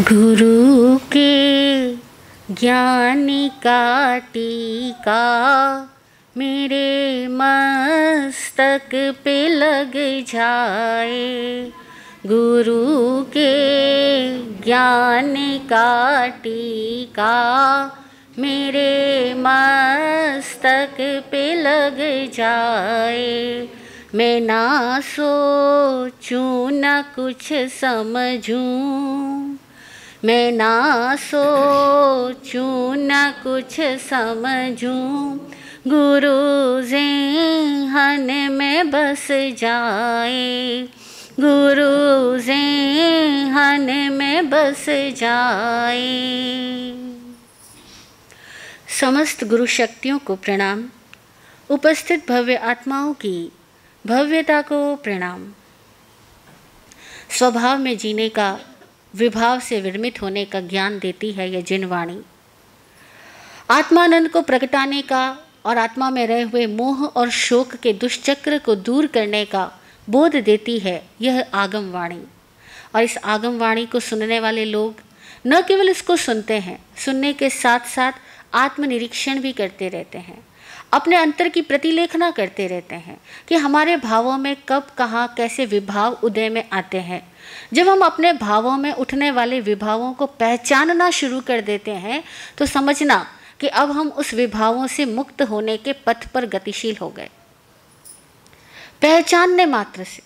गुरु के ज्ञान का टीका मेरे मस्तक पे लग जाए गुरु के ज्ञान का टीका मेरे मस्तक पे लग जाए मैं ना सोचूं ना कुछ समझूं मैं ना सोचू ना कुछ समझू गुरु जेहन में बस जाए गुरु जेहन में बस जाए समस्त गुरु शक्तियों को प्रणाम उपस्थित भव्य आत्माओं की भव्यता को प्रणाम स्वभाव में जीने का विभाव से विरमित होने का ज्ञान देती है यह जिनवाणी आत्मानंद को प्रकटाने का और आत्मा में रहे हुए मोह और शोक के दुष्चक्र को दूर करने का बोध देती है यह आगम वाणी और इस आगम वाणी को सुनने वाले लोग न केवल इसको सुनते हैं सुनने के साथ साथ आत्मनिरीक्षण भी करते रहते हैं अपने अंतर की प्रतिलेखना करते रहते हैं कि हमारे भावों में कब कहाँ कैसे विभाव उदय में आते हैं जब हम अपने भावों में उठने वाले विभावों को पहचानना शुरू कर देते हैं तो समझना कि अब हम उस विभावों से मुक्त होने के पथ पर गतिशील हो गए पहचानने मात्र से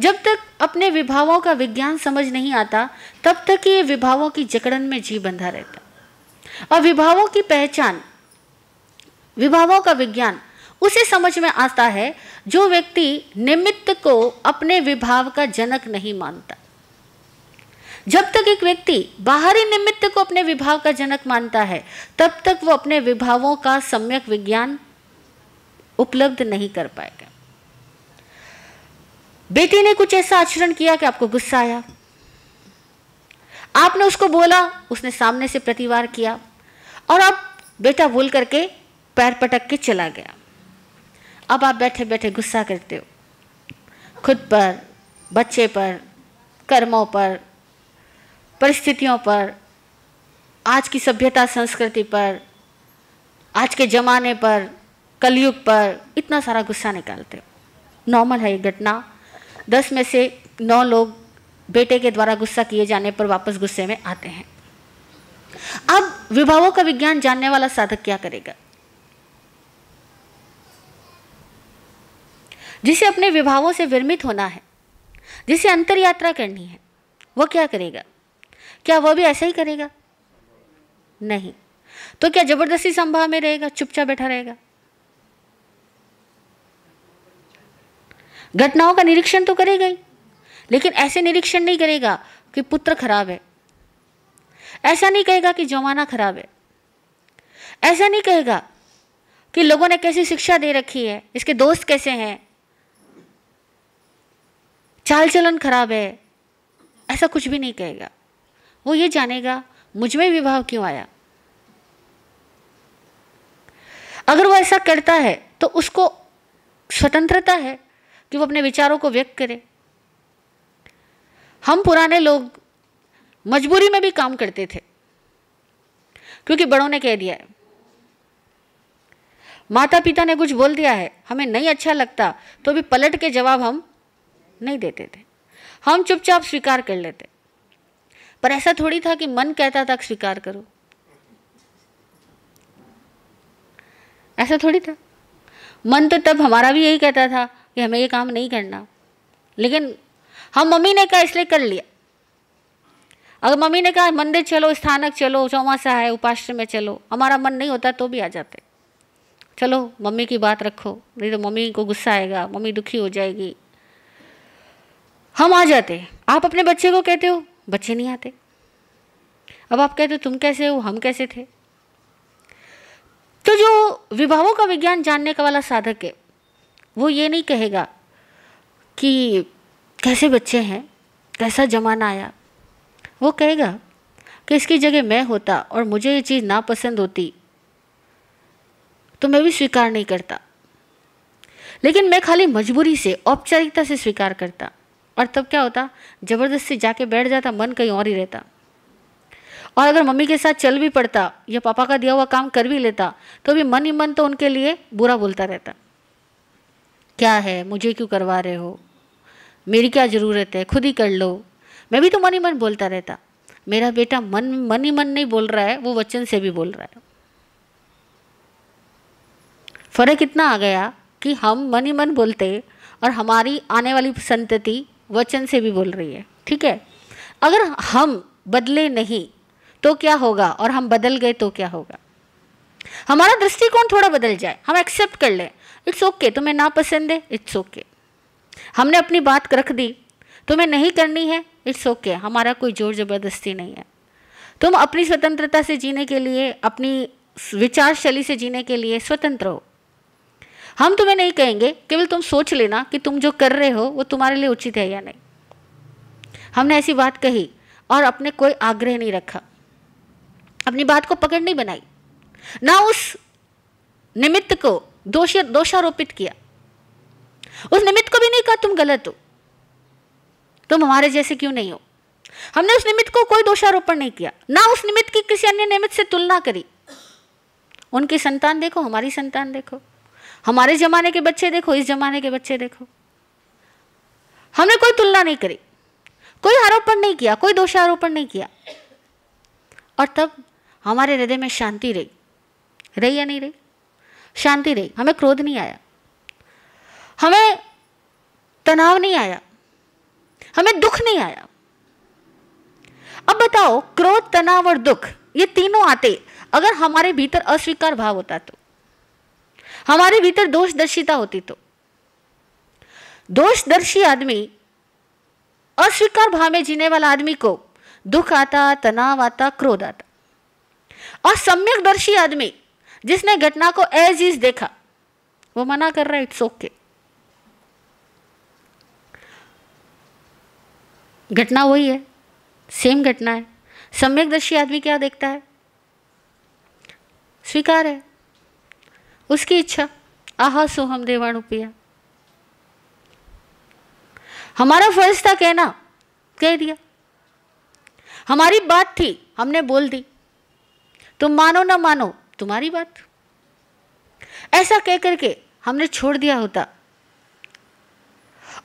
जब तक अपने विभावों का विज्ञान समझ नहीं आता तब तक ये विभावों की जकड़न में जी बंधा रहता और विभावों की पहचान विभावों का विज्ञान उसे समझ में आता है जो व्यक्ति निमित्त को अपने विभाव का जनक नहीं मानता जब तक एक व्यक्ति बाहरी निमित्त को अपने विभाव का जनक मानता है तब तक वो अपने विभावों का सम्यक विज्ञान उपलब्ध नहीं कर पाएगा बेटी ने कुछ ऐसा आचरण किया कि आपको गुस्सा आया आपने उसको बोला उसने सामने से प्रतिवार किया और आप बेटा बोल करके पैर पटक के चला गया अब आप बैठे बैठे गुस्सा करते हो खुद पर बच्चे पर कर्मों पर परिस्थितियों पर आज की सभ्यता संस्कृति पर आज के ज़माने पर कलयुग पर इतना सारा गुस्सा निकालते हो नॉर्मल है ये घटना दस में से नौ लोग बेटे के द्वारा गुस्सा किए जाने पर वापस गुस्से में आते हैं अब विभावों का विज्ञान जानने वाला साधक क्या करेगा जिसे अपने विभावों से विरमित होना है जिसे अंतर यात्रा करनी है वह क्या करेगा क्या वह भी ऐसा ही करेगा नहीं तो क्या जबरदस्ती संभाव में रहेगा चुपचाप बैठा रहेगा घटनाओं का निरीक्षण तो करेगा ही लेकिन ऐसे निरीक्षण नहीं करेगा कि पुत्र खराब है ऐसा नहीं कहेगा कि जमाना खराब है ऐसा नहीं कहेगा कि लोगों ने कैसी शिक्षा दे रखी है इसके दोस्त कैसे हैं चाल चलन खराब है ऐसा कुछ भी नहीं कहेगा वो ये जानेगा मुझ में विभाव क्यों आया अगर वो ऐसा करता है तो उसको स्वतंत्रता है कि वो अपने विचारों को व्यक्त करे हम पुराने लोग मजबूरी में भी काम करते थे क्योंकि बड़ों ने कह दिया है माता पिता ने कुछ बोल दिया है हमें नहीं अच्छा लगता तो भी पलट के जवाब हम नहीं देते थे हम चुपचाप स्वीकार कर लेते पर ऐसा थोड़ी था कि मन कहता था स्वीकार करो ऐसा थोड़ी था मन तो तब हमारा भी यही कहता था कि हमें ये काम नहीं करना लेकिन हम मम्मी ने कहा इसलिए कर लिया अगर मम्मी ने कहा मंदिर चलो स्थानक चलो चौमासा है उपाश्रम में चलो हमारा मन नहीं होता तो भी आ जाते चलो मम्मी की बात रखो नहीं तो मम्मी को गुस्सा आएगा मम्मी दुखी हो जाएगी हम आ जाते आप अपने बच्चे को कहते हो बच्चे नहीं आते अब आप कहते हो तुम कैसे हो हम कैसे थे तो जो विभावों का विज्ञान जानने का वाला साधक है वो ये नहीं कहेगा कि कैसे बच्चे हैं कैसा जमाना आया वो कहेगा कि इसकी जगह मैं होता और मुझे ये चीज़ नापसंद होती तो मैं भी स्वीकार नहीं करता लेकिन मैं खाली मजबूरी से औपचारिकता से स्वीकार करता और तब क्या होता ज़बरदस्ती जाके बैठ जाता मन कहीं और ही रहता और अगर मम्मी के साथ चल भी पड़ता या पापा का दिया हुआ काम कर भी लेता तो भी मन ही मन तो उनके लिए बुरा बोलता रहता क्या है मुझे क्यों करवा रहे हो मेरी क्या ज़रूरत है खुद ही कर लो मैं भी तो मन ही मन बोलता रहता मेरा बेटा मन मन ही मन नहीं बोल रहा है वो वचन से भी बोल रहा है फ़र्क इतना आ गया कि हम मन ही मन बोलते और हमारी आने वाली संतति वचन से भी बोल रही है ठीक है अगर हम बदले नहीं तो क्या होगा और हम बदल गए तो क्या होगा हमारा दृष्टिकोण थोड़ा बदल जाए हम एक्सेप्ट कर लें इट्स ओके okay, तुम्हें ना पसंद है इट्स ओके okay. हमने अपनी बात रख दी तुम्हें नहीं करनी है इट्स ओके okay, हमारा कोई जोर ज़बरदस्ती नहीं है तुम अपनी स्वतंत्रता से जीने के लिए अपनी विचार शैली से जीने के लिए स्वतंत्र हो हम तुम्हें नहीं कहेंगे केवल तुम सोच लेना कि तुम जो कर रहे हो वो तुम्हारे लिए उचित है या नहीं हमने ऐसी बात कही और अपने कोई आग्रह नहीं रखा अपनी बात को पकड़ नहीं बनाई ना उस निमित्त को दोष दोषारोपित किया उस निमित्त को भी नहीं कहा तुम गलत हो तुम हमारे जैसे क्यों नहीं हो हमने उस निमित्त को कोई दोषारोपण नहीं किया ना उस निमित्त की किसी अन्य निमित्त से तुलना करी उनकी संतान देखो हमारी संतान देखो हमारे ज़माने के बच्चे देखो इस ज़माने के बच्चे देखो हमने कोई तुलना नहीं करी कोई आरोपण नहीं किया कोई दोषारोपण नहीं किया और तब हमारे हृदय में शांति रही रही या नहीं रही शांति रही हमें क्रोध नहीं आया हमें तनाव नहीं आया हमें दुख नहीं आया अब बताओ क्रोध तनाव और दुख ये तीनों आते अगर हमारे भीतर अस्वीकार भाव होता तो हमारे भीतर दोषदर्शिता होती तो दोषदर्शी आदमी अस्वीकार भाव में जीने वाला आदमी को दुख आता तनाव आता क्रोध आता और सम्यक दर्शी आदमी जिसने घटना को एज इज देखा वो मना कर रहा है इट्स ओके घटना वही है सेम घटना है सम्यक दर्शी आदमी क्या देखता है स्वीकार है उसकी इच्छा आहा सोहम पिया हमारा फर्ज था कहना कह दिया हमारी बात थी हमने बोल दी तुम मानो ना मानो तुम्हारी बात ऐसा कह करके हमने छोड़ दिया होता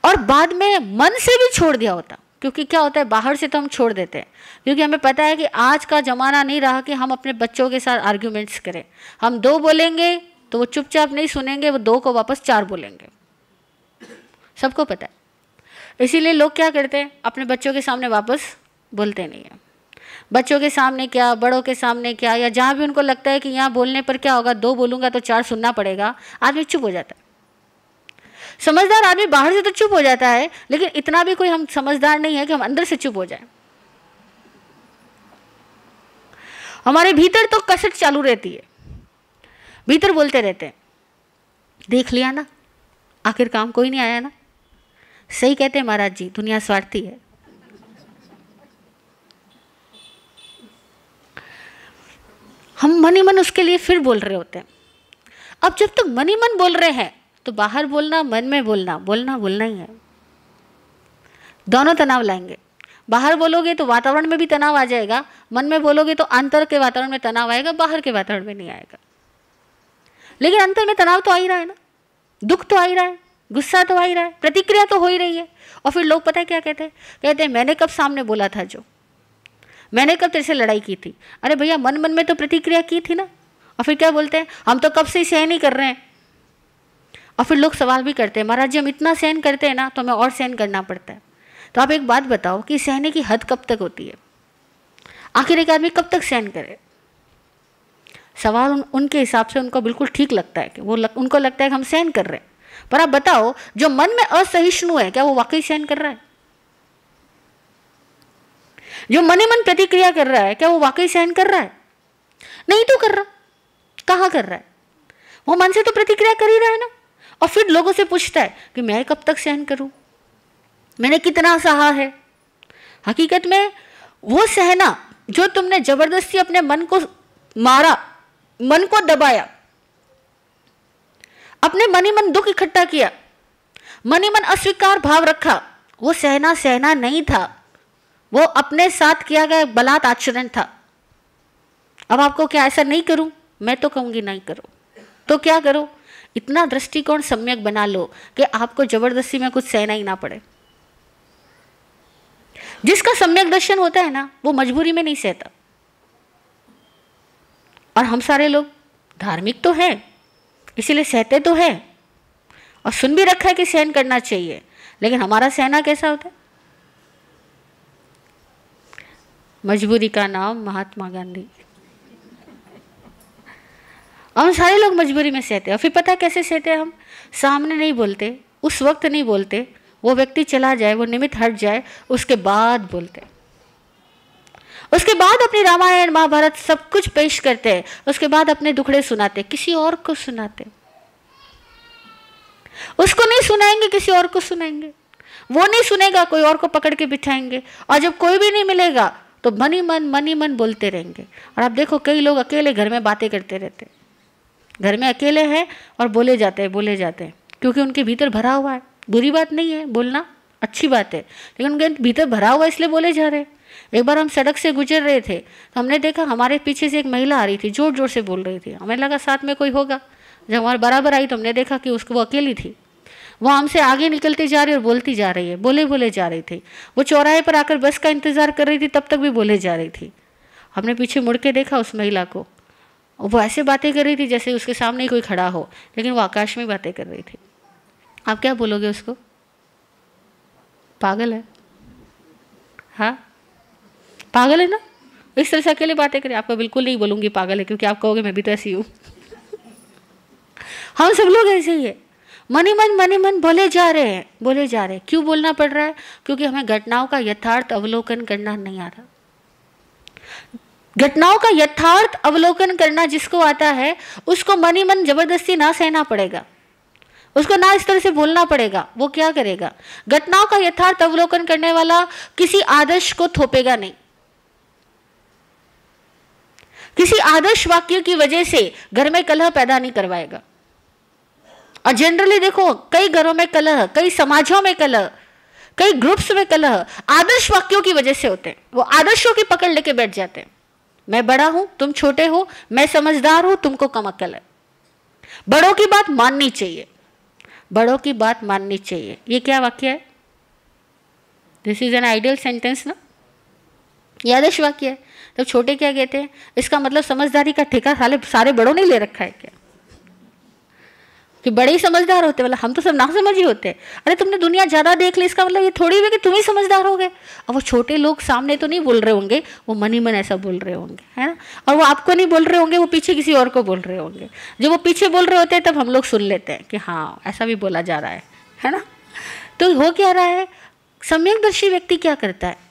और बाद में मन से भी छोड़ दिया होता क्योंकि क्या होता है बाहर से तो हम छोड़ देते हैं क्योंकि हमें पता है कि आज का ज़माना नहीं रहा कि हम अपने बच्चों के साथ आर्ग्यूमेंट्स करें हम दो बोलेंगे तो वो चुपचाप नहीं सुनेंगे वो दो को वापस चार बोलेंगे सबको पता है इसीलिए लोग क्या करते हैं अपने बच्चों के सामने वापस बोलते नहीं हैं बच्चों के सामने क्या बड़ों के सामने क्या या जहाँ भी उनको लगता है कि यहाँ बोलने पर क्या होगा दो बोलूँगा तो चार सुनना पड़ेगा आदमी चुप हो जाता है समझदार आदमी बाहर से तो चुप हो जाता है लेकिन इतना भी कोई हम समझदार नहीं है कि हम अंदर से चुप हो जाए हमारे भीतर तो कसर चालू रहती है भीतर बोलते रहते हैं देख लिया ना आखिर काम कोई नहीं आया ना सही कहते हैं महाराज जी दुनिया स्वार्थी है हम मन ही मन उसके लिए फिर बोल रहे होते हैं अब जब तक तो मन ही मन बोल रहे हैं तो बाहर बोलना मन में बोलना बोलना बोलना ही है दोनों तनाव लाएंगे बाहर बोलोगे तो वातावरण में भी तनाव आ जाएगा मन में बोलोगे तो अंतर के वातावरण में तनाव आएगा बाहर के वातावरण में नहीं आएगा लेकिन अंतर में तनाव तो आ ही रहा है ना दुख तो आ ही रहा है गुस्सा तो आ ही रहा है प्रतिक्रिया तो हो ही रही है और फिर लोग पता है क्या कहते हैं कहते हैं मैंने कब सामने बोला था जो मैंने कब तेरे से लड़ाई की थी अरे भैया मन मन में तो प्रतिक्रिया की थी ना और फिर क्या बोलते हैं हम तो कब से सहन ही कर रहे हैं और फिर लोग सवाल भी करते हैं महाराज जी हम इतना सहन करते हैं ना तो हमें और सहन करना पड़ता है तो आप एक बात बताओ कि सहने की हद कब तक होती है आखिर एक आदमी कब तक सहन करे सवाल उन, उनके हिसाब से उनको बिल्कुल ठीक लगता है कि वो लग, उनको लगता है कि हम सहन कर रहे हैं पर आप बताओ जो मन में असहिष्णु है क्या वो वाकई सहन कर रहा है जो मन मन प्रतिक्रिया कर रहा है क्या वो वाकई सहन कर रहा है नहीं तो कर रहा कहा कर रहा है वो मन से तो प्रतिक्रिया कर ही रहा है ना और फिर लोगों से पूछता है कि मैं कब तक सहन करूं मैंने कितना सहा है हकीकत में वो सहना जो तुमने जबरदस्ती अपने मन को मारा मन को दबाया अपने मन ही मन दुख इकट्ठा किया मन ही मन अस्वीकार भाव रखा वो सहना सहना नहीं था वो अपने साथ किया गया बलात् आचरण था अब आपको क्या ऐसा नहीं करूं मैं तो कहूंगी नहीं करो तो क्या करो इतना दृष्टिकोण सम्यक बना लो कि आपको जबरदस्ती में कुछ सहना ही ना पड़े जिसका सम्यक दर्शन होता है ना वो मजबूरी में नहीं सहता और हम सारे लोग धार्मिक तो हैं इसीलिए सहते तो हैं और सुन भी रखा है कि सहन करना चाहिए लेकिन हमारा सहना कैसा होता है मजबूरी का नाम महात्मा गांधी हम सारे लोग मजबूरी में सहते हैं और फिर पता कैसे सहते हैं हम सामने नहीं बोलते उस वक्त नहीं बोलते वो व्यक्ति चला जाए वो निमित्त हट जाए उसके बाद बोलते हैं उसके बाद अपने रामायण महाभारत सब कुछ पेश करते हैं उसके बाद अपने दुखड़े सुनाते किसी और को सुनाते उसको नहीं सुनाएंगे किसी और को सुनाएंगे वो नहीं सुनेगा कोई और को पकड़ के बिठाएंगे और जब कोई भी नहीं मिलेगा तो मनी मन मनी मन बोलते रहेंगे और आप देखो कई लोग अकेले घर में बातें करते रहते घर में अकेले हैं और बोले जाते हैं बोले जाते हैं क्योंकि उनके भीतर भरा हुआ है बुरी बात नहीं है बोलना अच्छी बात है लेकिन उनके भीतर भरा हुआ इसलिए बोले जा रहे हैं एक बार हम सड़क से गुजर रहे थे तो हमने देखा हमारे पीछे से एक महिला आ रही थी जोर जोर से बोल रही थी हमें लगा साथ में कोई होगा जब हमारे बराबर आई तो हमने देखा कि उसको वो अकेली थी वो हमसे आगे निकलती जा रही और बोलती जा रही है बोले बोले जा रही थी वो चौराहे पर आकर बस का इंतज़ार कर रही थी तब तक भी बोले जा रही थी हमने पीछे मुड़ के देखा उस महिला को वो ऐसे बातें कर रही थी जैसे उसके सामने ही कोई खड़ा हो लेकिन वो आकाश में बातें कर रही थी आप क्या बोलोगे उसको पागल है हाँ पागल है ना इस तरह से अकेले बातें करें आपको बिल्कुल नहीं बोलूंगी पागल है क्योंकि आप कहोगे मैं भी तो ऐसी हूँ हम सब लोग ऐसे ही है मनी मन मनी मन बोले जा रहे हैं बोले जा रहे हैं क्यों बोलना पड़ रहा है क्योंकि हमें घटनाओं का यथार्थ अवलोकन करना नहीं आ रहा घटनाओं का यथार्थ अवलोकन करना जिसको आता है उसको मनी मन जबरदस्ती ना सहना पड़ेगा उसको ना इस तरह से बोलना पड़ेगा वो क्या करेगा घटनाओं का यथार्थ अवलोकन करने वाला किसी आदर्श को थोपेगा नहीं किसी आदर्श वाक्य की वजह से घर में कलह पैदा नहीं करवाएगा और जनरली देखो कई घरों में कलह कई समाजों में कलह कई ग्रुप्स में कलह आदर्श वाक्यों की वजह से होते हैं वो आदर्शों की पकड़ लेके बैठ जाते हैं मैं बड़ा हूं तुम छोटे हो मैं समझदार हूं तुमको कम अकल है बड़ों की बात माननी चाहिए बड़ों की बात माननी चाहिए ये क्या वाक्य है this is an ideal sentence ना ये आदर्श वाक्य है तब छोटे क्या कहते हैं इसका मतलब समझदारी का ठेका साले सारे बड़ों ने ले रखा है क्या कि बड़े ही समझदार होते मतलब हम तो सब ना समझ ही होते अरे तुमने दुनिया ज़्यादा देख ली इसका मतलब ये थोड़ी हुआ कि तुम ही समझदार हो गए और वो छोटे लोग सामने तो नहीं बोल रहे होंगे वो मन ही मन ऐसा बोल रहे होंगे है ना और वो आपको नहीं बोल रहे होंगे वो पीछे किसी और को बोल रहे होंगे जब वो पीछे बोल रहे होते हैं तब हम लोग सुन लेते हैं कि हाँ ऐसा भी बोला जा रहा है है ना तो हो क्या रहा है सम्यक दर्शी व्यक्ति क्या करता है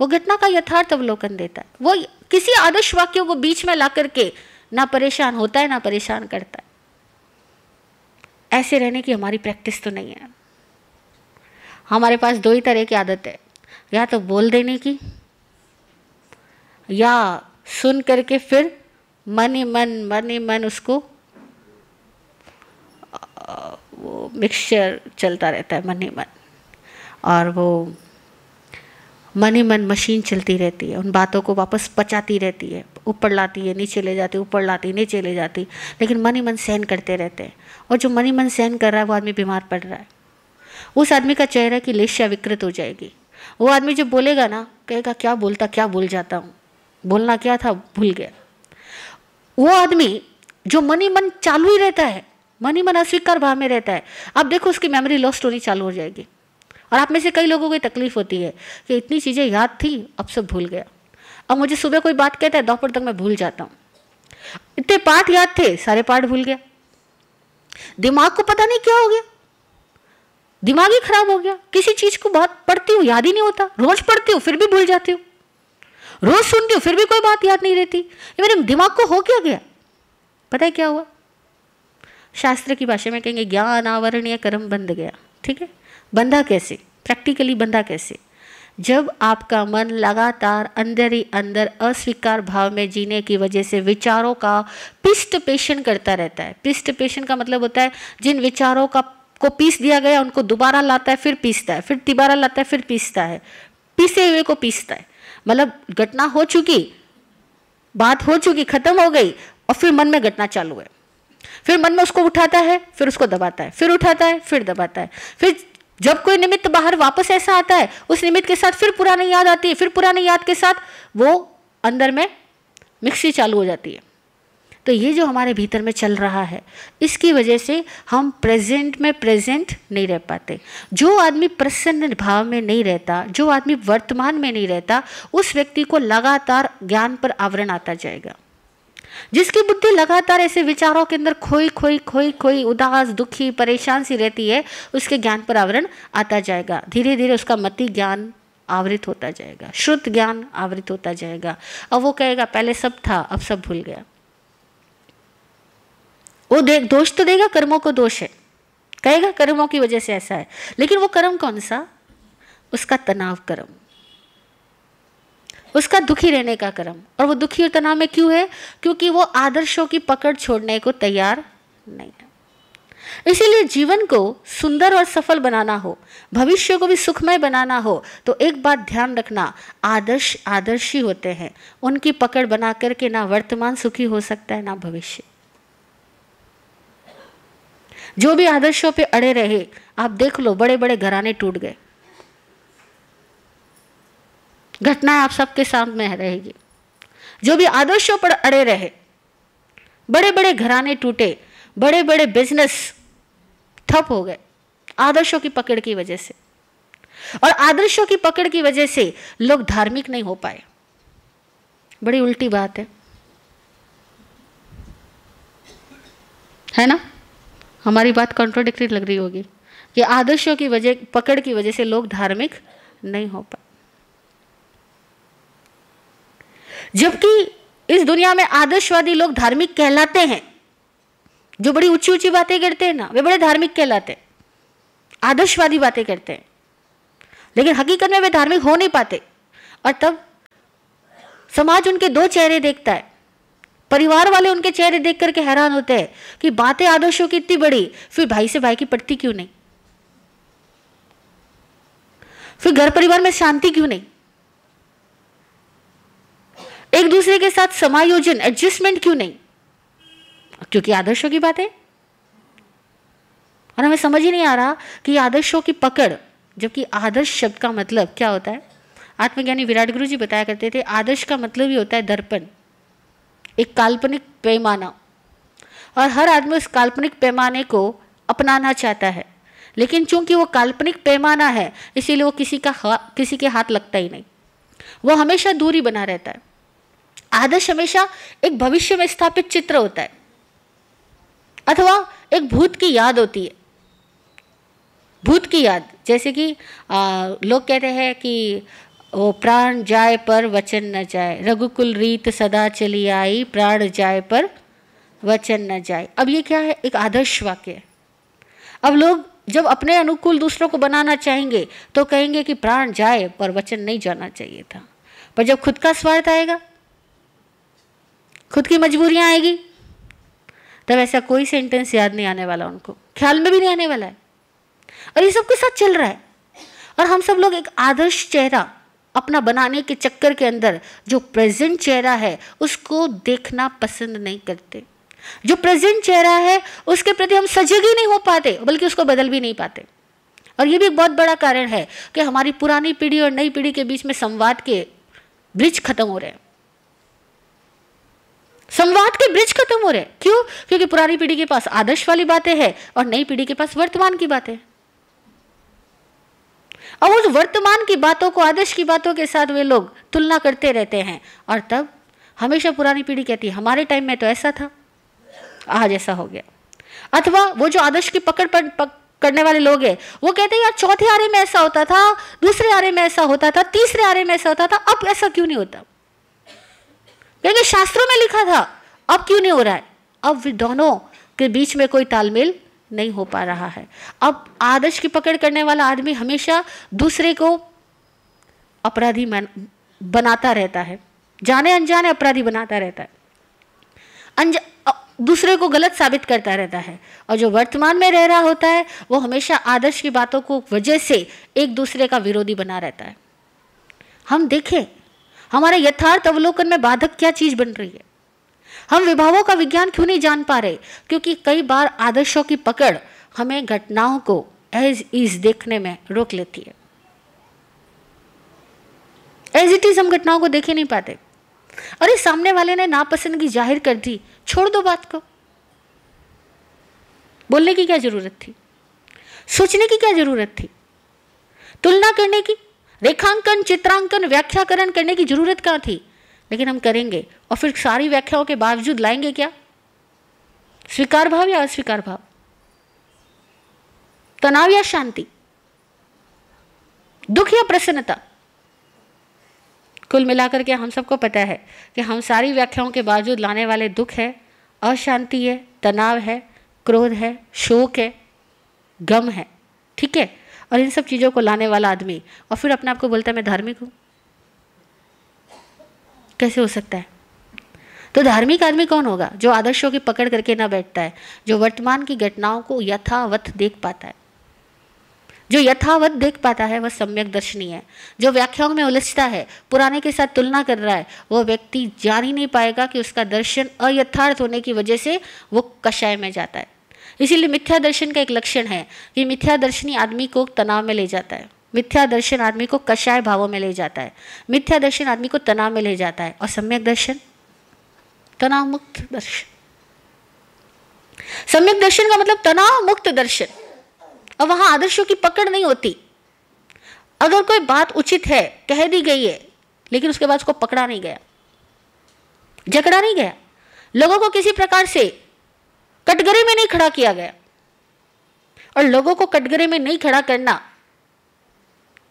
वो घटना का यथार्थ अवलोकन देता है वो किसी आदर्श वाक्य को बीच में ला करके ना परेशान होता है ना परेशान करता है ऐसे रहने की हमारी प्रैक्टिस तो नहीं है हमारे पास दो ही तरह की आदत है या तो बोल देने की या सुन करके फिर मन ही मन मन ही मन उसको वो मिक्सचर चलता रहता है मन ही मन और वो मन ही मन मशीन चलती रहती है उन बातों को वापस पचाती रहती है ऊपर लाती है नीचे ले जाती ऊपर लाती नीचे ले जाती लेकिन मन ही मन सहन करते रहते हैं और जो मन ही मन सहन कर रहा है वो आदमी बीमार पड़ रहा है उस आदमी का चेहरा की लेशिया विकृत हो जाएगी वो आदमी जो बोलेगा ना कहेगा क्या बोलता क्या बोल जाता हूँ बोलना क्या था भूल गया वो आदमी जो मन ही मन चालू ही रहता है मन ही मन अस्वीकार भाव में रहता है अब देखो उसकी मेमोरी लॉस्ट होनी चालू हो जाएगी और आप में से कई लोगों को तकलीफ होती है कि इतनी चीज़ें याद थी अब सब भूल गया अब मुझे सुबह कोई बात कहता है दोपहर तक मैं भूल जाता हूँ इतने पाठ याद थे सारे पाठ भूल गया दिमाग को पता नहीं क्या हो गया दिमाग ही खराब हो गया किसी चीज़ को बहुत पढ़ती हूँ याद ही नहीं होता रोज़ पढ़ती हूँ फिर भी भूल जाती हूँ रोज़ सुनती हूँ फिर भी कोई बात याद नहीं रहती ये मेरे दिमाग को हो क्या गया पता है क्या हुआ शास्त्र की भाषा में कहेंगे ज्ञान आवरणीय कर्म बंद गया ठीक है बंधा कैसे प्रैक्टिकली बंधा कैसे जब आपका मन लगातार अंदर ही अंदर अस्वीकार भाव में जीने की वजह से विचारों का पिष्ट पेशन करता रहता है पिष्ट पेशन का मतलब होता है जिन विचारों का को पीस दिया गया उनको दोबारा लाता है फिर पीसता है फिर तिबारा लाता है फिर पीसता है पीसे हुए को पीसता है मतलब घटना हो चुकी बात हो चुकी खत्म हो गई और फिर मन में घटना चालू है फिर मन में उसको उठाता है फिर उसको दबाता है फिर उठाता है फिर दबाता है फिर जब कोई निमित्त बाहर वापस ऐसा आता है उस निमित्त के साथ फिर पुरानी याद आती है फिर पुरानी याद के साथ वो अंदर में मिक्सी चालू हो जाती है तो ये जो हमारे भीतर में चल रहा है इसकी वजह से हम प्रेजेंट में प्रेजेंट नहीं रह पाते जो आदमी प्रसन्न भाव में नहीं रहता जो आदमी वर्तमान में नहीं रहता उस व्यक्ति को लगातार ज्ञान पर आवरण आता जाएगा जिसकी बुद्धि लगातार ऐसे विचारों के अंदर खोई खोई खोई खोई उदास दुखी परेशान सी रहती है उसके ज्ञान पर आवरण आता जाएगा धीरे धीरे उसका मति ज्ञान आवृत होता जाएगा श्रुत ज्ञान आवृत होता जाएगा अब वो कहेगा पहले सब था अब सब भूल गया वो देख दोष तो देगा कर्मों को दोष है कहेगा कर्मों की वजह से ऐसा है लेकिन वो कर्म कौन सा उसका तनाव कर्म उसका दुखी रहने का कर्म और वो दुखी और तनाव में क्यों है क्योंकि वो आदर्शों की पकड़ छोड़ने को तैयार नहीं है इसीलिए जीवन को सुंदर और सफल बनाना हो भविष्य को भी सुखमय बनाना हो तो एक बात ध्यान रखना आदर्श आदर्शी होते हैं उनकी पकड़ बना करके ना वर्तमान सुखी हो सकता है ना भविष्य जो भी आदर्शों पे अड़े रहे आप देख लो बड़े बड़े घराने टूट गए घटनाएं आप सबके सामने रहेगी जो भी आदर्शों पर अड़े रहे बड़े बड़े घराने टूटे बड़े बड़े बिजनेस ठप हो गए आदर्शों की पकड़ की वजह से और आदर्शों की पकड़ की वजह से लोग धार्मिक नहीं हो पाए बड़ी उल्टी बात है है ना हमारी बात कॉन्ट्रोडिक्टरी लग रही होगी कि आदर्शों की वजह पकड़ की वजह से लोग धार्मिक नहीं हो पाए जबकि इस दुनिया में आदर्शवादी लोग धार्मिक कहलाते हैं जो बड़ी ऊंची ऊंची बातें करते हैं ना वे बड़े धार्मिक कहलाते हैं आदर्शवादी बातें करते हैं लेकिन हकीकत में वे धार्मिक हो नहीं पाते और तब समाज उनके दो चेहरे देखता है परिवार वाले उनके चेहरे देख करके हैरान होते हैं कि बातें आदर्शों की इतनी बड़ी फिर भाई से भाई की पड़ती क्यों नहीं फिर घर परिवार में शांति क्यों नहीं एक दूसरे के साथ समायोजन एडजस्टमेंट क्यों नहीं क्योंकि आदर्शों की बात है और हमें समझ ही नहीं आ रहा कि आदर्शों की पकड़ जबकि आदर्श शब्द का मतलब क्या होता है आत्मज्ञानी विराट गुरु जी बताया करते थे आदर्श का मतलब ही होता है दर्पण एक काल्पनिक पैमाना और हर आदमी उस काल्पनिक पैमाने को अपनाना चाहता है लेकिन चूंकि वो काल्पनिक पैमाना है इसीलिए वो किसी का किसी के हाथ लगता ही नहीं वो हमेशा दूरी बना रहता है आदर्श हमेशा एक भविष्य में स्थापित चित्र होता है अथवा एक भूत की याद होती है भूत की याद जैसे कि लोग कहते हैं कि वो प्राण जाए पर वचन न जाए रघुकुल रीत सदा चली आई प्राण जाए पर वचन न जाए अब ये क्या है एक आदर्श वाक्य है अब लोग जब अपने अनुकूल दूसरों को बनाना चाहेंगे तो कहेंगे कि प्राण जाए पर वचन नहीं जाना चाहिए था पर जब खुद का स्वार्थ आएगा खुद की मजबूरियाँ आएगी तब ऐसा कोई सेंटेंस याद नहीं आने वाला उनको ख्याल में भी नहीं आने वाला है और ये सबके साथ चल रहा है और हम सब लोग एक आदर्श चेहरा अपना बनाने के चक्कर के अंदर जो प्रेजेंट चेहरा है उसको देखना पसंद नहीं करते जो प्रेजेंट चेहरा है उसके प्रति हम सजग ही नहीं हो पाते बल्कि उसको बदल भी नहीं पाते और ये भी एक बहुत बड़ा कारण है कि हमारी पुरानी पीढ़ी और नई पीढ़ी के बीच में संवाद के ब्रिज खत्म हो रहे हैं संवाद के ब्रिज खत्म हो रहे हैं क्यों क्योंकि पुरानी पीढ़ी के पास आदर्श वाली बातें हैं और नई पीढ़ी के पास वर्तमान की बातें और उस वर्तमान की बातों को आदर्श की बातों के साथ वे लोग तुलना करते रहते हैं और तब हमेशा पुरानी पीढ़ी कहती है हमारे टाइम में तो ऐसा था आज ऐसा हो गया अथवा वो जो आदर्श की पकड़ पर पक, करने वाले लोग हैं वो कहते हैं यार चौथे आरे में ऐसा होता था दूसरे आरे में ऐसा होता था तीसरे आरे में ऐसा होता था अब ऐसा क्यों नहीं होता क्योंकि शास्त्रों में लिखा था अब क्यों नहीं हो रहा है अब दोनों के बीच में कोई तालमेल नहीं हो पा रहा है अब आदर्श की पकड़ करने वाला आदमी हमेशा दूसरे को अपराधी बनाता रहता है जाने अनजाने अपराधी बनाता रहता है दूसरे को गलत साबित करता रहता है और जो वर्तमान में रह रहा होता है वो हमेशा आदर्श की बातों को वजह से एक दूसरे का विरोधी बना रहता है हम देखें हमारे यथार्थ अवलोकन में बाधक क्या चीज बन रही है हम विभावों का विज्ञान क्यों नहीं जान पा रहे क्योंकि कई बार आदर्शों की पकड़ हमें घटनाओं को एज इज देखने में रोक लेती है एज इट इज हम घटनाओं को देख ही नहीं पाते अरे सामने वाले ने नापसंदगी जाहिर कर दी छोड़ दो बात को बोलने की क्या जरूरत थी सोचने की क्या जरूरत थी तुलना करने की रेखांकन चित्रांकन व्याख्याकरण करने की जरूरत कहाँ थी लेकिन हम करेंगे और फिर सारी व्याख्याओं के बावजूद लाएंगे क्या स्वीकार भाव या अस्वीकार भाव तनाव या शांति दुख या प्रसन्नता कुल मिलाकर के हम सबको पता है कि हम सारी व्याख्याओं के बावजूद लाने वाले दुख है अशांति है तनाव है क्रोध है शोक है गम है ठीक है और इन सब चीज़ों को लाने वाला आदमी और फिर अपने आप को बोलता है मैं धार्मिक हूँ कैसे हो सकता है तो धार्मिक आदमी कौन होगा जो आदर्शों की पकड़ करके ना बैठता है जो वर्तमान की घटनाओं को यथावत देख पाता है जो यथावत देख पाता है वह सम्यक दर्शनीय है जो व्याख्याओं में उलझता है पुराने के साथ तुलना कर रहा है वह व्यक्ति जान ही नहीं पाएगा कि उसका दर्शन अयथार्थ होने की वजह से वो कषाय में जाता है इसीलिए मिथ्या दर्शन का एक लक्षण है कि मिथ्या दर्शनी आदमी को तनाव में ले जाता है मिथ्या दर्शन आदमी को कषाय भावों में ले जाता है मिथ्या दर्शन आदमी को तनाव में ले जाता है और सम्यक दर्शन तनाव मुक्त दर्शन सम्यक दर्शन का मतलब तनाव मुक्त दर्शन और वहां आदर्शों की पकड़ नहीं होती अगर कोई बात उचित है कह दी गई है लेकिन उसके बाद उसको पकड़ा नहीं गया जकड़ा नहीं गया लोगों को किसी प्रकार से कटघरे में नहीं खड़ा किया गया और लोगों को कटघरे में नहीं खड़ा करना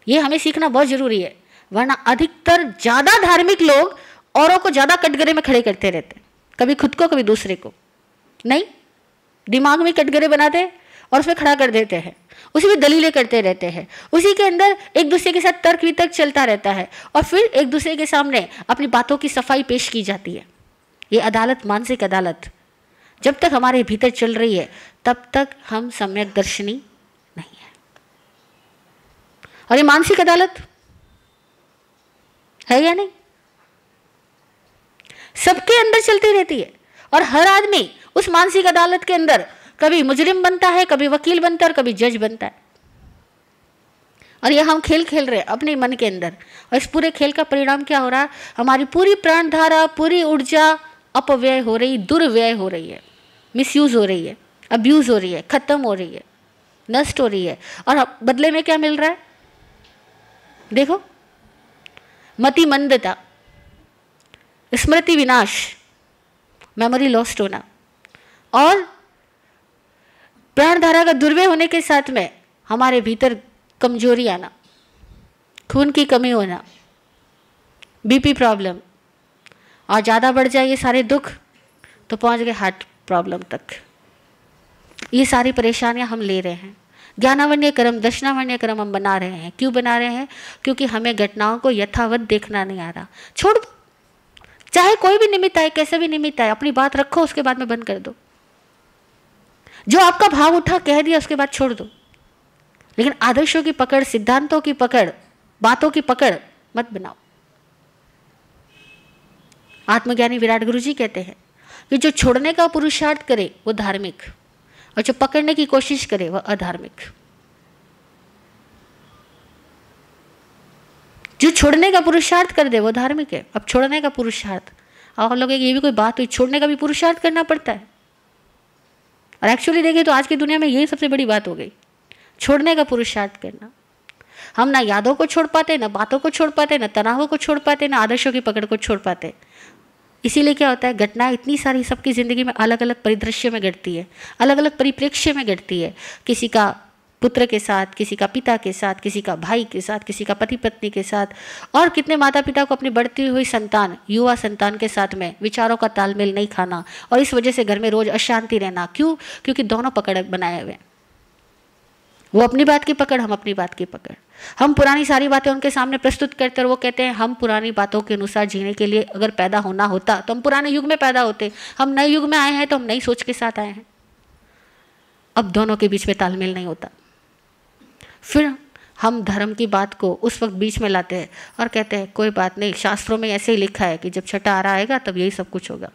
ये हमें सीखना बहुत जरूरी है वरना अधिकतर ज़्यादा धार्मिक लोग औरों को ज़्यादा कटघरे में खड़े करते रहते कभी खुद को कभी दूसरे को नहीं दिमाग में कटघरे बनाते और उसमें खड़ा कर देते हैं उसी में दलीलें करते रहते हैं उसी के अंदर एक दूसरे के साथ तर्क वितर्क चलता रहता है और फिर एक दूसरे के सामने अपनी बातों की सफाई पेश की जाती है ये अदालत मानसिक अदालत जब तक हमारे भीतर चल रही है तब तक हम सम्यक दर्शनी नहीं है और ये मानसिक अदालत है या नहीं सबके अंदर चलती रहती है और हर आदमी उस मानसिक अदालत के अंदर कभी मुजरिम बनता है कभी वकील बनता है और कभी जज बनता है और यह हम खेल खेल रहे हैं अपने मन के अंदर और इस पूरे खेल का परिणाम क्या हो रहा है हमारी पूरी प्राण धारा पूरी ऊर्जा अपव्यय हो रही दुर्व्यय हो रही है मिसयूज़ हो रही है अब्यूज़ हो रही है ख़त्म हो रही है नष्ट हो रही है और बदले में क्या मिल रहा है देखो मति मंदता स्मृति विनाश मेमोरी लॉस्ट होना और प्राणधारा का दुर्व्य होने के साथ में हमारे भीतर कमजोरी आना खून की कमी होना बीपी प्रॉब्लम और ज़्यादा बढ़ जाए ये सारे दुख तो पहुंच गए हार्ट प्रॉब्लम तक ये सारी परेशानियां हम ले रहे हैं ज्ञानावण्य क्रम दर्शनावण्य क्रम हम बना रहे हैं क्यों बना रहे हैं क्योंकि हमें घटनाओं को यथावत देखना नहीं आ रहा छोड़ दो चाहे कोई भी निमित्त आए कैसे भी निमित्त आए अपनी बात रखो उसके बाद में बंद कर दो जो आपका भाव उठा कह दिया उसके बाद छोड़ दो लेकिन आदर्शों की पकड़ सिद्धांतों की पकड़ बातों की पकड़ मत बनाओ आत्मज्ञानी विराट गुरु जी कहते हैं कि जो छोड़ने का पुरुषार्थ करे वो धार्मिक और जो पकड़ने की कोशिश करे वह अधार्मिक जो छोड़ने का पुरुषार्थ कर दे वो धार्मिक है अब छोड़ने का पुरुषार्थ आप लोग ये भी कोई बात हुई छोड़ने का भी पुरुषार्थ करना पड़ता है और एक्चुअली देखें तो आज की दुनिया में यही सबसे बड़ी बात हो गई छोड़ने का पुरुषार्थ करना हम ना यादों को छोड़ पाते ना बातों को छोड़ पाते ना तनावों को छोड़ पाते ना आदर्शों की पकड़ को छोड़ पाते हैं इसीलिए क्या होता है घटनाएं इतनी सारी सबकी ज़िंदगी में अलग अलग परिदृश्य में घटती है अलग अलग परिप्रेक्ष्य में घटती है किसी का पुत्र के साथ किसी का पिता के साथ किसी का भाई के साथ किसी का पति पत्नी के साथ और कितने माता पिता को अपनी बढ़ती हुई संतान युवा संतान के साथ में विचारों का तालमेल नहीं खाना और इस वजह से घर में रोज अशांति रहना क्यों क्योंकि दोनों पकड़ बनाए हुए हैं वो अपनी बात की पकड़ हम अपनी बात की पकड़ हम पुरानी सारी बातें उनके सामने प्रस्तुत करते और वो कहते हैं हम पुरानी बातों के अनुसार जीने के लिए अगर पैदा होना होता तो हम पुराने युग में पैदा होते हम नए युग में आए हैं तो हम नई सोच के साथ आए हैं अब दोनों के बीच में तालमेल नहीं होता फिर हम धर्म की बात को उस वक्त बीच में लाते हैं और कहते हैं कोई बात नहीं शास्त्रों में ऐसे ही लिखा है कि जब छठा आ रहा आएगा तब यही सब कुछ होगा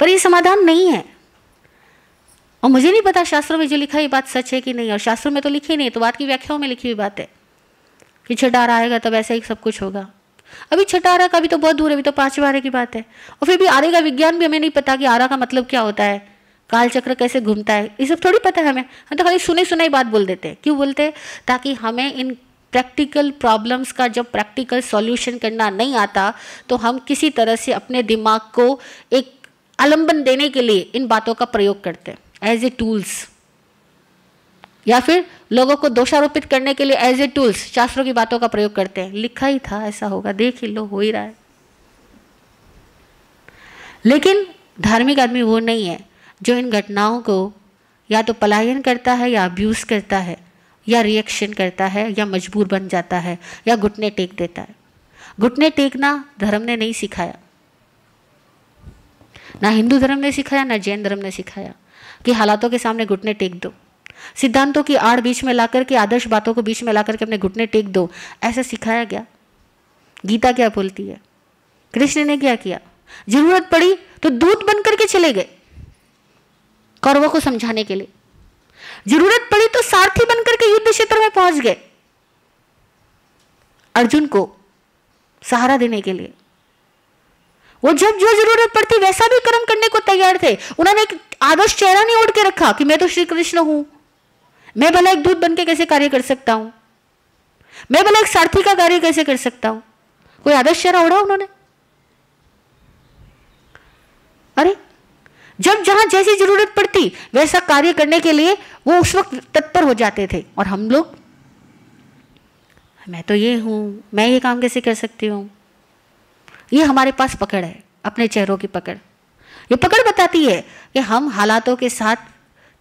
पर ये समाधान नहीं है और मुझे नहीं पता शास्त्रों में जो लिखा ये बात सच है कि नहीं और शास्त्रों में तो लिखी नहीं तो बात की व्याख्याओं में लिखी हुई बात है कि छठारा आएगा तब ऐसा ही सब कुछ होगा अभी छठा आरा का भी तो बहुत दूर है अभी तो पांच बारे की बात है और फिर भी आरे का विज्ञान भी हमें नहीं पता कि आरा का मतलब क्या होता है काल चक्र कैसे घूमता है ये सब थोड़ी पता है हमें हम तो खाली सुने सुनाई बात बोल देते हैं क्यों बोलते हैं ताकि हमें इन प्रैक्टिकल प्रॉब्लम्स का जब प्रैक्टिकल सॉल्यूशन करना नहीं आता तो हम किसी तरह से अपने दिमाग को एक आलंबन देने के लिए इन बातों का प्रयोग करते हैं एज ए टूल्स या फिर लोगों को दोषारोपित करने के लिए एज ए टूल्स शास्त्रों की बातों का प्रयोग करते हैं लिखा ही था ऐसा होगा देख ही लो हो ही रहा है लेकिन धार्मिक आदमी वो नहीं है जो इन घटनाओं को या तो पलायन करता है या अब्यूज़ करता है या रिएक्शन करता है या मजबूर बन जाता है या घुटने टेक देता है घुटने टेकना धर्म ने नहीं सिखाया ना हिंदू धर्म ने सिखाया ना जैन धर्म ने सिखाया कि हालातों के सामने घुटने टेक दो सिद्धांतों की आड़ बीच में लाकर के आदर्श बातों को बीच में लाकर के अपने घुटने टेक दो ऐसा सिखाया गया गीता क्या बोलती है कृष्ण ने क्या किया जरूरत पड़ी तो दूध बन करके चले गए कौरवों को समझाने के लिए जरूरत पड़ी तो सारथी बनकर के युद्ध क्षेत्र में पहुंच गए अर्जुन को सहारा देने के लिए वो जब जो जरूरत पड़ती वैसा भी कर्म करने को तैयार थे उन्होंने एक आदर्श चेहरा नहीं ओढ़ के रखा कि मैं तो श्री कृष्ण हूं मैं भला एक दूध बन के कैसे कार्य कर सकता हूं मैं भला एक सारथी का कार्य कैसे कर सकता हूं कोई आदर्श चेहरा ओढ़ा उन्होंने अरे जब जहां जैसी जरूरत पड़ती वैसा कार्य करने के लिए वो उस वक्त तत्पर हो जाते थे और हम लोग मैं तो ये हूं मैं ये काम कैसे कर सकती हूं ये हमारे पास पकड़ है अपने चेहरों की पकड़ ये पकड़ बताती है कि हम हालातों के साथ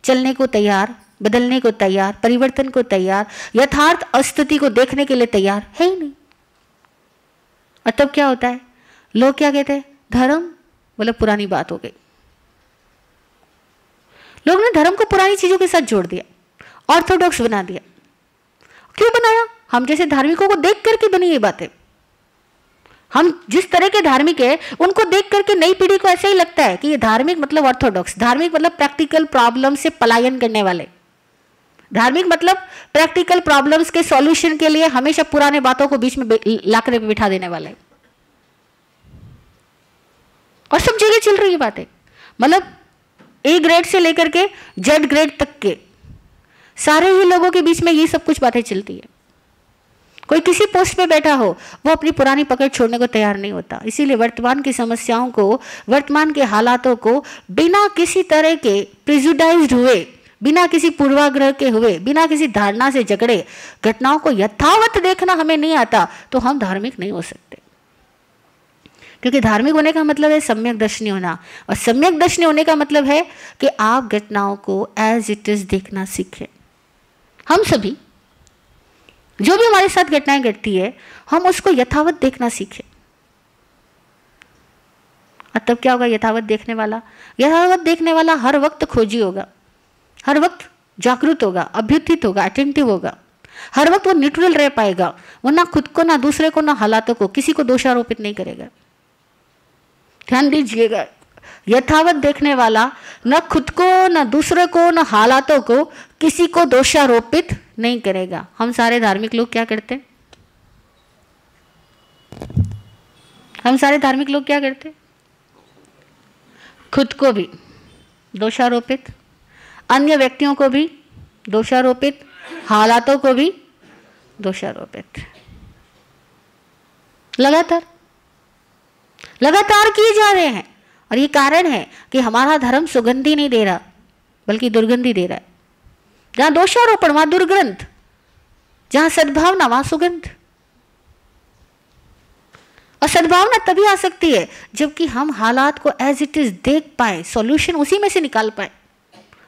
चलने को तैयार बदलने को तैयार परिवर्तन को तैयार यथार्थ स्थिति को देखने के लिए तैयार है ही नहीं और तब क्या होता है लोग क्या कहते हैं धर्म बोले मतलब पुरानी बात हो गई लोग ने धर्म को पुरानी चीजों के साथ जोड़ दिया ऑर्थोडॉक्स बना दिया क्यों बनाया हम जैसे धार्मिकों को देख करके बनी ये बातें हम जिस तरह के धार्मिक है उनको देख करके नई पीढ़ी को ऐसा ही लगता है कि ये धार्मिक मतलब ऑर्थोडॉक्स धार्मिक मतलब प्रैक्टिकल प्रॉब्लम से पलायन करने वाले धार्मिक मतलब प्रैक्टिकल प्रॉब्लम्स के सॉल्यूशन के लिए हमेशा पुराने बातों को बीच में लाकर बिठा देने वाले और सब जगह चल रही है बातें मतलब ए ग्रेड से लेकर के जेड ग्रेड तक के सारे ही लोगों के बीच में ये सब कुछ बातें चलती है कोई किसी पोस्ट पे बैठा हो वो अपनी पुरानी पकड़ छोड़ने को तैयार नहीं होता इसीलिए वर्तमान की समस्याओं को वर्तमान के हालातों को बिना किसी तरह के प्रिजुडाइज हुए बिना किसी पूर्वाग्रह के हुए बिना किसी धारणा से झगड़े घटनाओं को यथावत देखना हमें नहीं आता तो हम धार्मिक नहीं हो सकते क्योंकि धार्मिक होने का मतलब है सम्यक दर्शनी होना और सम्यक दर्शनी होने का मतलब है कि आप घटनाओं को एज इट इज देखना सीखें हम सभी जो भी हमारे साथ घटनाएं घटती है हम उसको यथावत देखना सीखे तब क्या होगा यथावत देखने वाला यथावत देखने वाला हर वक्त खोजी होगा हर वक्त जागृत होगा अभ्युत्थित होगा अटेंटिव होगा हर वक्त वो न्यूट्रल रह पाएगा वो ना खुद को ना दूसरे को ना हालातों को किसी को दोषारोपित नहीं करेगा ध्यान दीजिएगा यथावत देखने वाला न खुद को न दूसरे को न हालातों को किसी को दोषारोपित नहीं करेगा हम सारे धार्मिक लोग क्या करते हम सारे धार्मिक लोग क्या करते खुद को भी दोषारोपित अन्य व्यक्तियों को भी दोषारोपित हालातों को भी दोषारोपित लगातार लगातार किए जा रहे हैं और ये कारण है कि हमारा धर्म सुगंधी नहीं दे रहा बल्कि दुर्गंधी दे रहा है जहां दोषारोपण वहां दुर्गंध जहां सद्भावना वहां सुगंध और सद्भावना तभी आ सकती है जबकि हम हालात को एज इट इज देख पाए सॉल्यूशन उसी में से निकाल पाए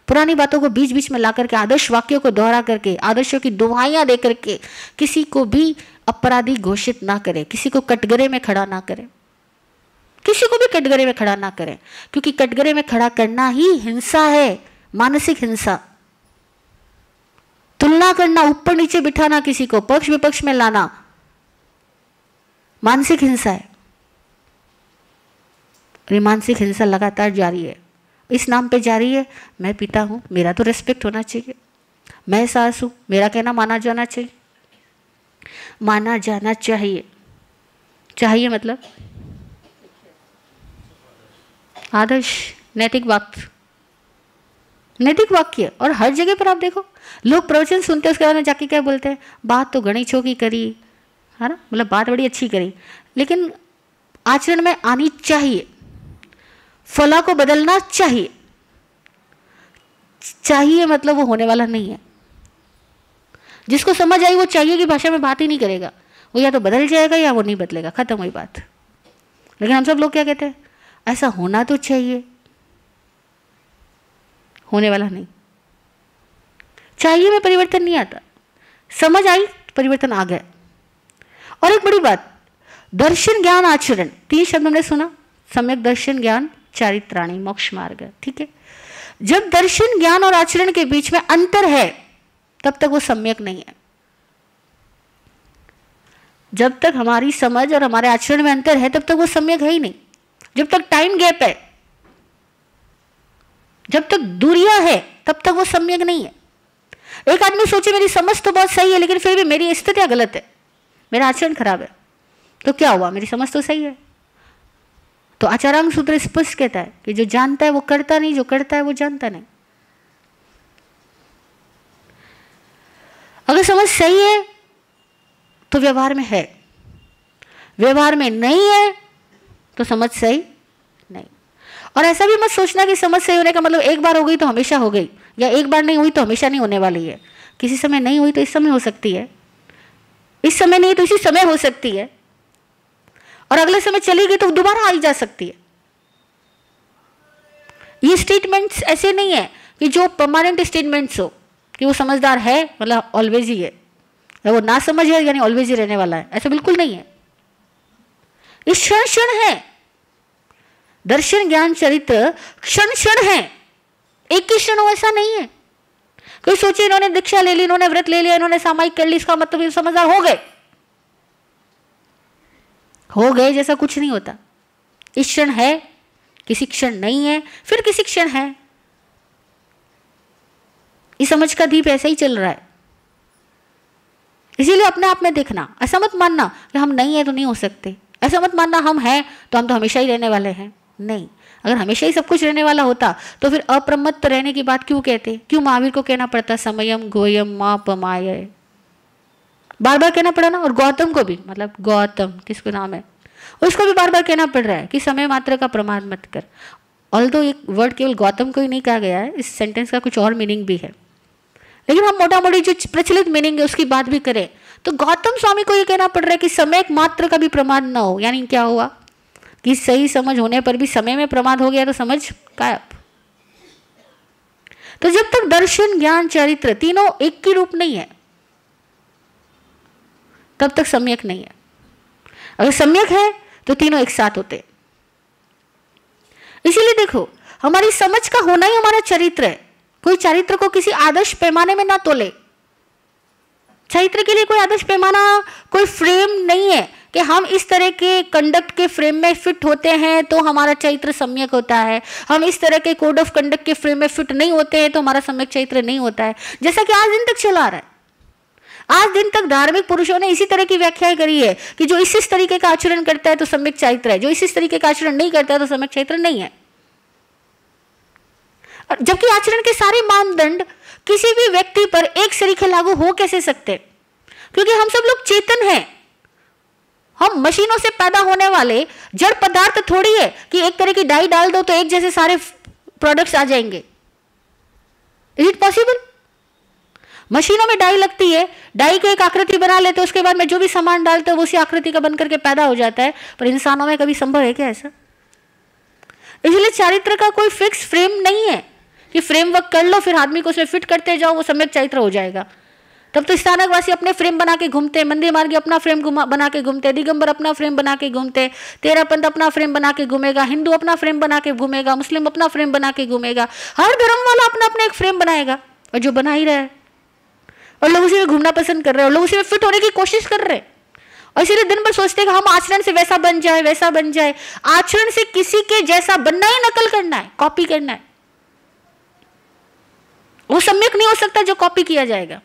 पुरानी बातों को बीच बीच में ला करके आदर्श वाक्यों को दोहरा करके आदर्शों की दुआइयां दे करके किसी को भी अपराधी घोषित ना करें किसी को कटघरे में खड़ा ना करें किसी को भी कटघरे में खड़ा ना करें क्योंकि कटघरे में खड़ा करना ही हिंसा है मानसिक हिंसा तुलना करना ऊपर नीचे बिठाना किसी को पक्ष विपक्ष में लाना मानसिक हिंसा है ये मानसिक हिंसा लगातार जारी है इस नाम पे जारी है मैं पिता हूं मेरा तो रेस्पेक्ट होना चाहिए मैं सास हूं मेरा कहना माना जाना चाहिए माना जाना चाहिए चाहिए मतलब आदर्श नैतिक वाक्य नैतिक वाक्य और हर जगह पर आप देखो लोग प्रवचन सुनते हैं उसके बाद में जाके क्या बोलते हैं बात तो गणेशों की करी है ना मतलब बात बड़ी अच्छी करी लेकिन आचरण में आनी चाहिए फला को बदलना चाहिए चाहिए मतलब वो होने वाला नहीं है जिसको समझ आई वो चाहिए कि भाषा में बात ही नहीं करेगा वो या तो बदल जाएगा या वो नहीं बदलेगा खत्म हुई बात लेकिन हम सब लोग क्या कहते हैं ऐसा होना तो चाहिए होने वाला नहीं चाहिए में परिवर्तन नहीं आता समझ आई परिवर्तन आ गया और एक बड़ी बात दर्शन ज्ञान आचरण तीन शब्द हमने सुना सम्यक दर्शन ज्ञान चारित्राणी मोक्ष मार्ग ठीक है जब दर्शन ज्ञान और आचरण के बीच में अंतर है तब तक वो सम्यक नहीं है जब तक हमारी समझ और हमारे आचरण में अंतर है तब तक वो सम्यक है ही नहीं जब तक टाइम गैप है जब तक दूरिया है तब तक वो सम्यक नहीं है एक आदमी सोचे मेरी समझ तो बहुत सही है लेकिन फिर भी मेरी स्थितियाँ गलत है मेरा आचरण खराब है तो क्या हुआ मेरी समझ तो सही है तो आचारांग सूत्र स्पष्ट कहता है कि जो जानता है वो करता नहीं जो करता है वो जानता नहीं अगर समझ सही है तो व्यवहार में है व्यवहार में नहीं है तो समझ सही नहीं और ऐसा भी मत सोचना कि समझ सही होने का मतलब एक बार हो गई तो हमेशा हो गई या एक बार नहीं हुई तो हमेशा नहीं होने वाली है किसी समय नहीं हुई तो इस समय हो सकती है इस समय नहीं तो इसी समय हो सकती है और अगले समय चली गई तो दोबारा आई जा सकती है ये स्टेटमेंट्स ऐसे नहीं है कि जो परमानेंट स्टेटमेंट्स हो कि वो समझदार है मतलब ऑलवेज ही है या वो ना समझ है यानी ऑलवेज ही रहने वाला है ऐसा बिल्कुल नहीं है ये क्षण क्षण है दर्शन ज्ञान चरित्र क्षण क्षण है एक क्रिश्चियन हो ऐसा नहीं है कोई सोचिए इन्होंने दीक्षा ले ली इन्होंने व्रत ले लिया इन्होंने सामायिक कर ली इसका मतलब समझदार हो गए हो गए जैसा कुछ नहीं होता इस क्षण है किसी क्षण नहीं है फिर किसी क्षण है इस समझ का दीप ऐसा ही चल रहा है इसीलिए अपने आप में देखना ऐसा मत मानना कि हम नहीं है तो नहीं हो सकते ऐसा मत मानना हम हैं तो हम तो हमेशा ही रहने वाले हैं नहीं अगर हमेशा ही सब कुछ रहने वाला होता तो फिर अप्रमत्त रहने की बात क्यों कहते क्यों महावीर को कहना पड़ता समयम गोयम मापमाय बार बार कहना पड़ा ना और गौतम को भी मतलब गौतम किसको नाम है उसको भी बार बार कहना पड़ रहा है कि समय मात्र का प्रमाण मत कर ऑल दो एक वर्ड केवल गौतम को ही नहीं कहा गया है इस सेंटेंस का कुछ और मीनिंग भी है लेकिन हम मोटा मोटी जो प्रचलित मीनिंग है उसकी बात भी करें तो गौतम स्वामी को ये कहना पड़ रहा है कि समय मात्र का भी प्रमाण ना हो यानी क्या हुआ कि सही समझ होने पर भी समय में प्रमाद हो गया तो समझ गायब तो जब तक दर्शन ज्ञान चरित्र तीनों एक ही रूप नहीं है तब तक सम्यक नहीं है अगर सम्यक है तो तीनों एक साथ होते इसीलिए देखो हमारी समझ का होना ही हमारा चरित्र है कोई चरित्र को किसी आदर्श पैमाने में ना तोले चरित्र के लिए कोई आदर्श पैमाना कोई फ्रेम नहीं है कि हम इस तरह के कंडक्ट के फ्रेम में फिट होते हैं तो हमारा चरित्र सम्यक होता है हम इस तरह के कोड ऑफ कंडक्ट के फ्रेम में फिट नहीं होते हैं तो हमारा सम्यक चरित्र नहीं होता है जैसा कि आज दिन तक चला रहा है आज दिन तक धार्मिक पुरुषों ने इसी तरह की व्याख्या करी है कि जो इस इस तरीके का आचरण करता है तो सम्यक चरित्र है जो इस इस तरीके का आचरण नहीं करता है तो सम्यक चरित्र नहीं है जबकि आचरण के सारे मानदंड किसी भी व्यक्ति पर एक सरीखे लागू हो कैसे सकते क्योंकि हम सब लोग चेतन हैं हम मशीनों से पैदा होने वाले जड़ पदार्थ थोड़ी है कि एक तरह की डाई डाल दो तो एक जैसे सारे प्रोडक्ट्स आ जाएंगे इज इट पॉसिबल मशीनों में डाई लगती है डाई की एक आकृति बना लेते हैं उसके बाद में जो भी सामान डालते हैं वो उसी आकृति का बनकर के पैदा हो जाता है पर इंसानों में कभी संभव है क्या ऐसा इसलिए चारित्र का कोई फिक्स फ्रेम नहीं है कि फ्रेमवर्क कर लो फिर आदमी को उसमें फिट करते जाओ वो सम्यक चरित्र हो जाएगा तब तो स्थानकवासी अपने फ्रेम बना के घूमते हैं मंदिर मार्गी अपना फ्रेम बना के घूमते दिगंबर अपना फ्रेम बना के घूमते तेरा पंथ अपना फ्रेम बना के घूमेगा हिंदू अपना फ्रेम बना के घूमेगा मुस्लिम अपना फ्रेम बना के घूमेगा हर धर्म वाला अपना अपना एक फ्रेम बनाएगा और जो बना ही रहा है और लोग उसी में घूमना पसंद कर रहे हैं और लोग उसी में फिट होने की कोशिश कर रहे हैं और इसीलिए दिन भर सोचते हैं कि हम आचरण से वैसा बन जाए वैसा बन जाए आचरण से किसी के जैसा बनना है नकल करना है कॉपी करना है वो सम्यक नहीं हो सकता जो कॉपी किया जाएगा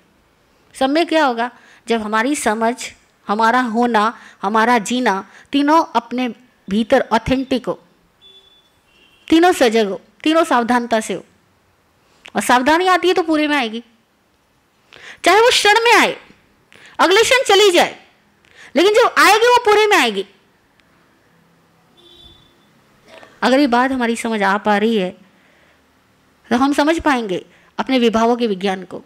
सब में क्या होगा जब हमारी समझ हमारा होना हमारा जीना तीनों अपने भीतर ऑथेंटिक हो तीनों सजग हो तीनों सावधानता से हो और सावधानी आती है तो पूरे में आएगी चाहे वो क्षण में आए अगले क्षण चली जाए लेकिन जब आएगी वो पूरे में आएगी अगर ये बात हमारी समझ आ पा रही है तो हम समझ पाएंगे अपने विभावों के विज्ञान को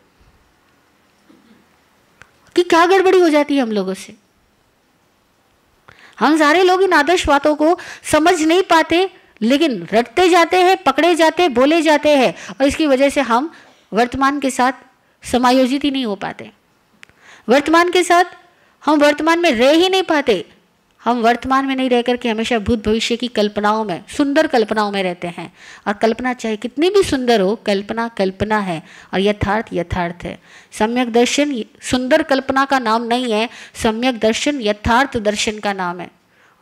कि क्या गड़बड़ी हो जाती है हम लोगों से हम सारे लोग इन आदर्श बातों को समझ नहीं पाते लेकिन रटते जाते हैं पकड़े जाते बोले जाते हैं और इसकी वजह से हम वर्तमान के साथ समायोजित ही नहीं हो पाते वर्तमान के साथ हम वर्तमान में रह ही नहीं पाते हम वर्तमान में नहीं रह करके हमेशा भूत भविष्य की कल्पनाओं में सुंदर कल्पनाओं में रहते हैं और कल्पना चाहे कितनी भी सुंदर हो कल्पना कल्पना है और यथार्थ यथार्थ है सम्यक दर्शन सुंदर कल्पना का नाम नहीं है सम्यक दर्शन यथार्थ दर्शन का नाम है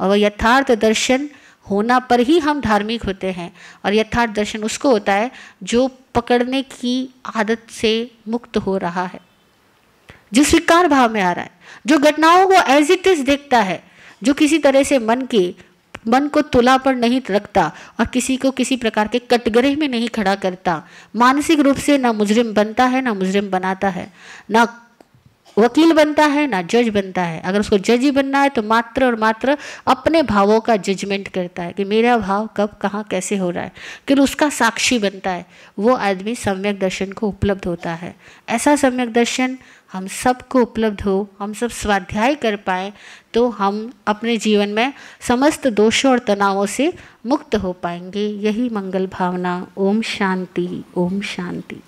और वह यथार्थ दर्शन होना पर ही हम धार्मिक होते हैं और यथार्थ दर्शन उसको होता है जो पकड़ने की आदत से मुक्त हो रहा है जो स्वीकार भाव में आ रहा है जो घटनाओं को एज इट इज देखता है जो किसी तरह से मन के मन को तुला पर नहीं रखता और किसी को किसी प्रकार के कटगरे में नहीं खड़ा करता मानसिक रूप से ना मुजरिम बनता है ना मुजरिम बनाता है ना वकील बनता है ना जज बनता है अगर उसको जज ही बनना है तो मात्र और मात्र अपने भावों का जजमेंट करता है कि मेरा भाव कब कहाँ कैसे हो रहा है कि उसका साक्षी बनता है वो आदमी सम्यक दर्शन को उपलब्ध होता है ऐसा सम्यक दर्शन हम सबको उपलब्ध हो हम सब स्वाध्याय कर पाए तो हम अपने जीवन में समस्त दोषों और तनावों से मुक्त हो पाएंगे यही मंगल भावना ओम शांति ओम शांति